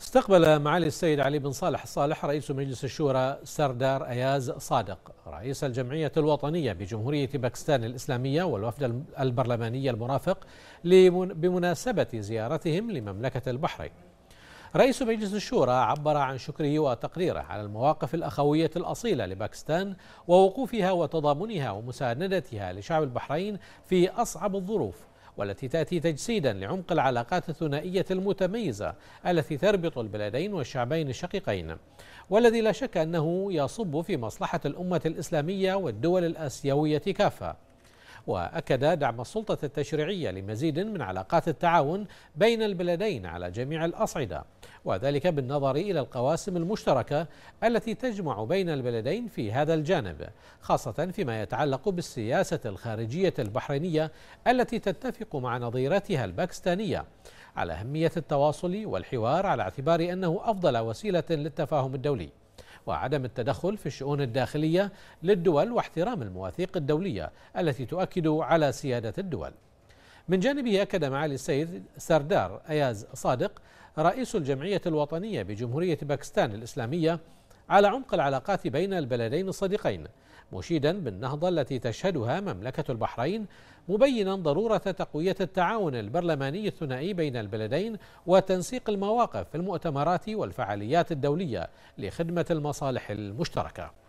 استقبل معالي السيد علي بن صالح الصالح رئيس مجلس الشورى سردار أياز صادق رئيس الجمعية الوطنية بجمهورية باكستان الإسلامية والوفد البرلماني المرافق بمناسبة زيارتهم لمملكة البحرين رئيس مجلس الشورى عبر عن شكره وتقديره على المواقف الأخوية الأصيلة لباكستان ووقوفها وتضامنها ومساندتها لشعب البحرين في أصعب الظروف والتي تأتي تجسيدا لعمق العلاقات الثنائية المتميزة التي تربط البلدين والشعبين الشقيقين والذي لا شك أنه يصب في مصلحة الأمة الإسلامية والدول الآسيوية كافة وأكد دعم السلطة التشريعية لمزيد من علاقات التعاون بين البلدين على جميع الأصعدة وذلك بالنظر إلى القواسم المشتركة التي تجمع بين البلدين في هذا الجانب خاصة فيما يتعلق بالسياسة الخارجية البحرينية التي تتفق مع نظيرتها الباكستانية على أهمية التواصل والحوار على اعتبار أنه أفضل وسيلة للتفاهم الدولي وعدم التدخل في الشؤون الداخلية للدول واحترام المواثيق الدولية التي تؤكد على سيادة الدول من جانبه أكد معالي السيد سردار أياز صادق رئيس الجمعية الوطنية بجمهورية باكستان الإسلامية على عمق العلاقات بين البلدين الصديقين مشيدا بالنهضة التي تشهدها مملكة البحرين مبينا ضرورة تقوية التعاون البرلماني الثنائي بين البلدين وتنسيق المواقف في المؤتمرات والفعاليات الدولية لخدمة المصالح المشتركة